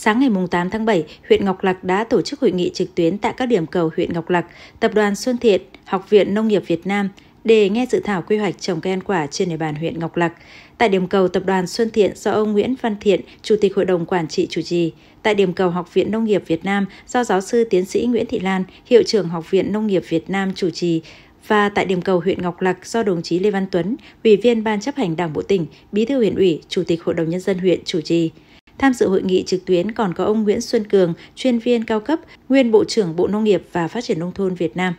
Sáng ngày 8 tháng 7, huyện Ngọc Lặc đã tổ chức hội nghị trực tuyến tại các điểm cầu huyện Ngọc Lặc, Tập đoàn Xuân Thiện, Học viện Nông nghiệp Việt Nam để nghe dự thảo quy hoạch trồng cây ăn quả trên địa bàn huyện Ngọc Lặc. Tại điểm cầu Tập đoàn Xuân Thiện do ông Nguyễn Văn Thiện, Chủ tịch Hội đồng Quản trị chủ trì. Tại điểm cầu Học viện Nông nghiệp Việt Nam do giáo sư tiến sĩ Nguyễn Thị Lan, Hiệu trưởng Học viện Nông nghiệp Việt Nam chủ trì và tại điểm cầu huyện Ngọc Lặc do đồng chí Lê Văn Tuấn, Ủy viên Ban chấp hành Đảng Bộ tỉnh, Bí thư huyện ủy, Chủ tịch Hội đồng Nhân dân huyện chủ trì. Tham dự hội nghị trực tuyến còn có ông Nguyễn Xuân Cường, chuyên viên cao cấp, nguyên Bộ trưởng Bộ Nông nghiệp và Phát triển Nông thôn Việt Nam.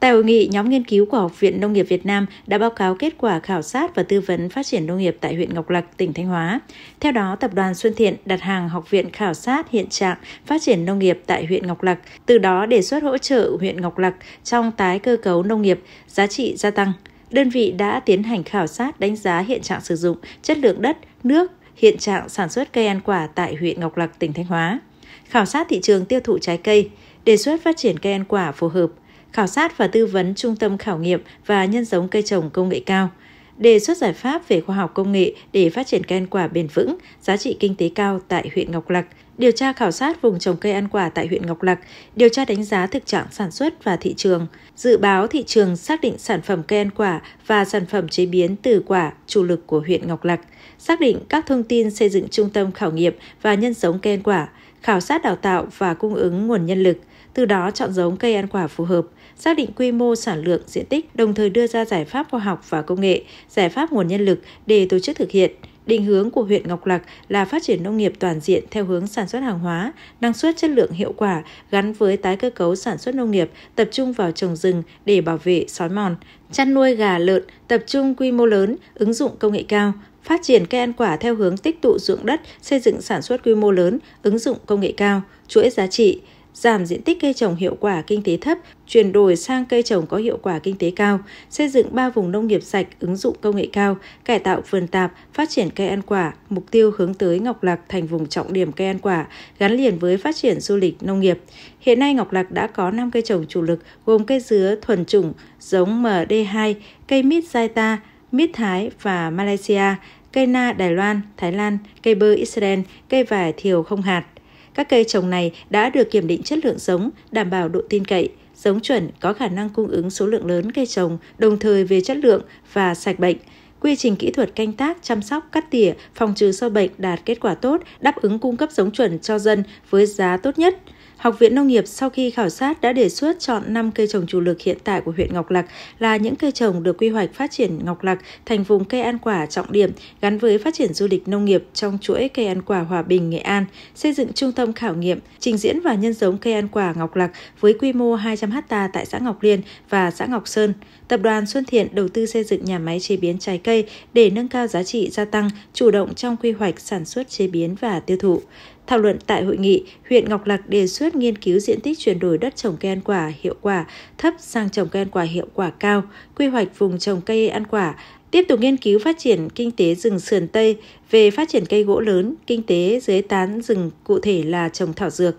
Tại hội nghị, nhóm nghiên cứu của Học viện Nông nghiệp Việt Nam đã báo cáo kết quả khảo sát và tư vấn phát triển nông nghiệp tại huyện Ngọc Lặc, tỉnh Thanh Hóa. Theo đó, Tập đoàn Xuân Thiện đặt hàng Học viện khảo sát hiện trạng phát triển nông nghiệp tại huyện Ngọc Lặc, từ đó đề xuất hỗ trợ huyện Ngọc Lặc trong tái cơ cấu nông nghiệp, giá trị gia tăng. Đơn vị đã tiến hành khảo sát đánh giá hiện trạng sử dụng, chất lượng đất, nước, hiện trạng sản xuất cây ăn quả tại huyện Ngọc Lặc, tỉnh Thanh Hóa, khảo sát thị trường tiêu thụ trái cây, đề xuất phát triển cây ăn quả phù hợp, khảo sát và tư vấn trung tâm khảo nghiệm và nhân giống cây trồng công nghệ cao, đề xuất giải pháp về khoa học công nghệ để phát triển cây ăn quả bền vững, giá trị kinh tế cao tại huyện Ngọc Lặc, điều tra khảo sát vùng trồng cây ăn quả tại huyện Ngọc Lặc, điều tra đánh giá thực trạng sản xuất và thị trường, dự báo thị trường xác định sản phẩm cây ăn quả và sản phẩm chế biến từ quả chủ lực của huyện Ngọc Lặc, xác định các thông tin xây dựng trung tâm khảo nghiệm và nhân giống cây ăn quả, khảo sát đào tạo và cung ứng nguồn nhân lực, từ đó chọn giống cây ăn quả phù hợp, xác định quy mô, sản lượng, diện tích, đồng thời đưa ra giải pháp khoa học và công nghệ, giải pháp nguồn nhân lực để tổ chức thực hiện. Định hướng của huyện Ngọc Lặc là phát triển nông nghiệp toàn diện theo hướng sản xuất hàng hóa, năng suất chất lượng hiệu quả gắn với tái cơ cấu sản xuất nông nghiệp, tập trung vào trồng rừng để bảo vệ sói mòn, chăn nuôi gà lợn tập trung quy mô lớn, ứng dụng công nghệ cao, phát triển cây ăn quả theo hướng tích tụ dưỡng đất, xây dựng sản xuất quy mô lớn, ứng dụng công nghệ cao, chuỗi giá trị, giảm diện tích cây trồng hiệu quả kinh tế thấp, chuyển đổi sang cây trồng có hiệu quả kinh tế cao, xây dựng 3 vùng nông nghiệp sạch ứng dụng công nghệ cao, cải tạo vườn tạp, phát triển cây ăn quả, mục tiêu hướng tới Ngọc Lạc thành vùng trọng điểm cây ăn quả, gắn liền với phát triển du lịch nông nghiệp. Hiện nay Ngọc Lạc đã có 5 cây trồng chủ lực gồm cây dứa thuần chủng giống MD2, cây mít ta, mít Thái và Malaysia, cây na Đài Loan, Thái Lan, cây bơ Israel, cây vải thiều không hạt. Các cây trồng này đã được kiểm định chất lượng giống, đảm bảo độ tin cậy, giống chuẩn có khả năng cung ứng số lượng lớn cây trồng, đồng thời về chất lượng và sạch bệnh. Quy trình kỹ thuật canh tác, chăm sóc, cắt tỉa, phòng trừ sâu bệnh đạt kết quả tốt, đáp ứng cung cấp giống chuẩn cho dân với giá tốt nhất – Học viện Nông nghiệp sau khi khảo sát đã đề xuất chọn 5 cây trồng chủ lực hiện tại của huyện Ngọc Lặc là những cây trồng được quy hoạch phát triển Ngọc Lặc thành vùng cây ăn quả trọng điểm gắn với phát triển du lịch nông nghiệp trong chuỗi cây ăn quả Hòa Bình, Nghệ An, xây dựng trung tâm khảo nghiệm, trình diễn và nhân giống cây ăn quả Ngọc Lặc với quy mô 200 ha tại xã Ngọc Liên và xã Ngọc Sơn. Tập đoàn Xuân Thiện đầu tư xây dựng nhà máy chế biến trái cây để nâng cao giá trị gia tăng, chủ động trong quy hoạch sản xuất chế biến và tiêu thụ. Thảo luận tại hội nghị, huyện Ngọc Lặc đề xuất nghiên cứu diện tích chuyển đổi đất trồng cây ăn quả hiệu quả thấp sang trồng cây ăn quả hiệu quả cao, quy hoạch vùng trồng cây ăn quả, tiếp tục nghiên cứu phát triển kinh tế rừng sườn Tây về phát triển cây gỗ lớn, kinh tế dưới tán rừng cụ thể là trồng thảo dược.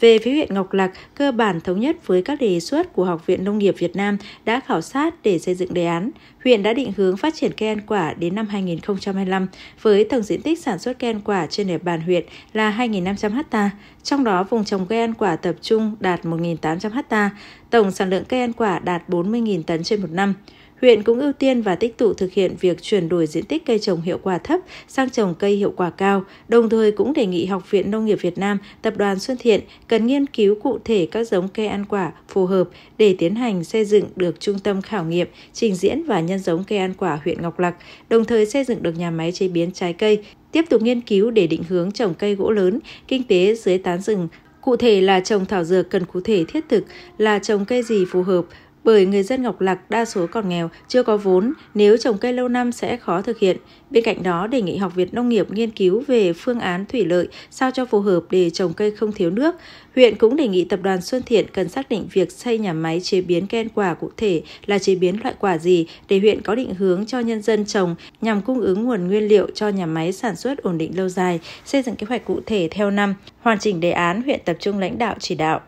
Về phía huyện Ngọc Lặc cơ bản thống nhất với các đề xuất của Học viện Nông nghiệp Việt Nam đã khảo sát để xây dựng đề án. Huyện đã định hướng phát triển cây ăn quả đến năm 2025 với tổng diện tích sản xuất cây ăn quả trên địa bàn huyện là 2.500 ha, trong đó vùng trồng cây ăn quả tập trung đạt 1.800 ha, tổng sản lượng cây ăn quả đạt 40.000 tấn trên một năm. Huyện cũng ưu tiên và tích tụ thực hiện việc chuyển đổi diện tích cây trồng hiệu quả thấp sang trồng cây hiệu quả cao, đồng thời cũng đề nghị Học viện Nông nghiệp Việt Nam, Tập đoàn Xuân Thiện cần nghiên cứu cụ thể các giống cây ăn quả phù hợp để tiến hành xây dựng được trung tâm khảo nghiệm, trình diễn và nhân giống cây ăn quả huyện Ngọc Lặc, đồng thời xây dựng được nhà máy chế biến trái cây, tiếp tục nghiên cứu để định hướng trồng cây gỗ lớn, kinh tế dưới tán rừng Cụ thể là trồng thảo dược cần cụ thể thiết thực là trồng cây gì phù hợp, bởi người dân Ngọc Lạc đa số còn nghèo, chưa có vốn, nếu trồng cây lâu năm sẽ khó thực hiện. Bên cạnh đó, đề nghị Học viện Nông nghiệp nghiên cứu về phương án thủy lợi sao cho phù hợp để trồng cây không thiếu nước. Huyện cũng đề nghị Tập đoàn Xuân Thiện cần xác định việc xây nhà máy chế biến ken quả cụ thể là chế biến loại quả gì để huyện có định hướng cho nhân dân trồng nhằm cung ứng nguồn nguyên liệu cho nhà máy sản xuất ổn định lâu dài, xây dựng kế hoạch cụ thể theo năm, hoàn chỉnh đề án huyện tập trung lãnh đạo chỉ đạo.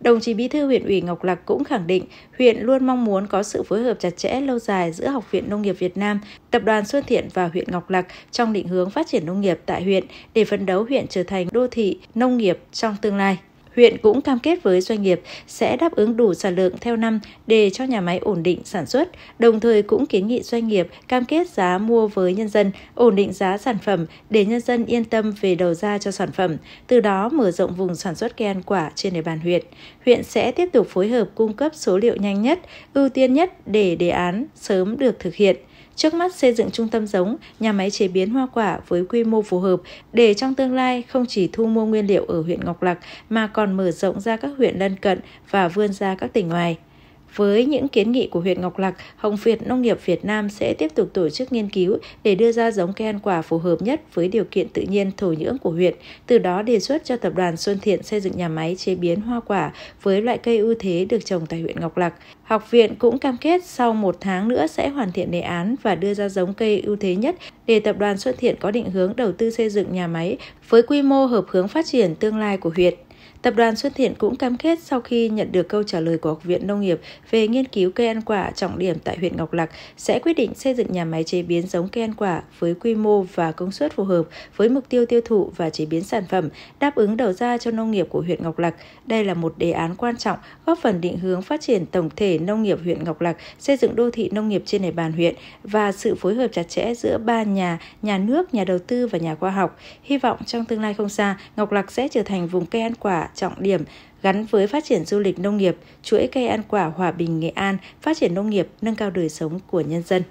Đồng chí Bí thư huyện ủy Ngọc Lặc cũng khẳng định huyện luôn mong muốn có sự phối hợp chặt chẽ lâu dài giữa Học viện Nông nghiệp Việt Nam, Tập đoàn Xuân Thiện và huyện Ngọc Lặc trong định hướng phát triển nông nghiệp tại huyện để phấn đấu huyện trở thành đô thị nông nghiệp trong tương lai huyện cũng cam kết với doanh nghiệp sẽ đáp ứng đủ sản lượng theo năm để cho nhà máy ổn định sản xuất, đồng thời cũng kiến nghị doanh nghiệp cam kết giá mua với nhân dân, ổn định giá sản phẩm để nhân dân yên tâm về đầu ra cho sản phẩm, từ đó mở rộng vùng sản xuất cây ăn quả trên địa bàn huyện. Huyện sẽ tiếp tục phối hợp cung cấp số liệu nhanh nhất, ưu tiên nhất để đề án sớm được thực hiện. Trước mắt xây dựng trung tâm giống, nhà máy chế biến hoa quả với quy mô phù hợp để trong tương lai không chỉ thu mua nguyên liệu ở huyện Ngọc Lặc mà còn mở rộng ra các huyện lân cận và vươn ra các tỉnh ngoài. Với những kiến nghị của huyện Ngọc Lặc, Hồng Việt Nông nghiệp Việt Nam sẽ tiếp tục tổ chức nghiên cứu để đưa ra giống cây ăn quả phù hợp nhất với điều kiện tự nhiên thổ nhưỡng của huyện, từ đó đề xuất cho tập đoàn Xuân Thiện xây dựng nhà máy chế biến hoa quả với loại cây ưu thế được trồng tại huyện Ngọc Lặc. Học viện cũng cam kết sau một tháng nữa sẽ hoàn thiện đề án và đưa ra giống cây ưu thế nhất để tập đoàn Xuân Thiện có định hướng đầu tư xây dựng nhà máy với quy mô hợp hướng phát triển tương lai của huyện. Tập đoàn Xuân Thiện cũng cam kết sau khi nhận được câu trả lời của Học viện Nông nghiệp về nghiên cứu cây ăn quả trọng điểm tại huyện Ngọc Lặc sẽ quyết định xây dựng nhà máy chế biến giống cây ăn quả với quy mô và công suất phù hợp với mục tiêu tiêu thụ và chế biến sản phẩm đáp ứng đầu ra cho nông nghiệp của huyện Ngọc Lặc. Đây là một đề án quan trọng góp phần định hướng phát triển tổng thể nông nghiệp huyện Ngọc Lặc, xây dựng đô thị nông nghiệp trên địa bàn huyện và sự phối hợp chặt chẽ giữa ba nhà, nhà nước, nhà đầu tư và nhà khoa học. Hy vọng trong tương lai không xa, Ngọc Lặc sẽ trở thành vùng cây ăn quả trọng điểm gắn với phát triển du lịch nông nghiệp, chuỗi cây ăn quả Hòa Bình Nghệ An, phát triển nông nghiệp, nâng cao đời sống của nhân dân.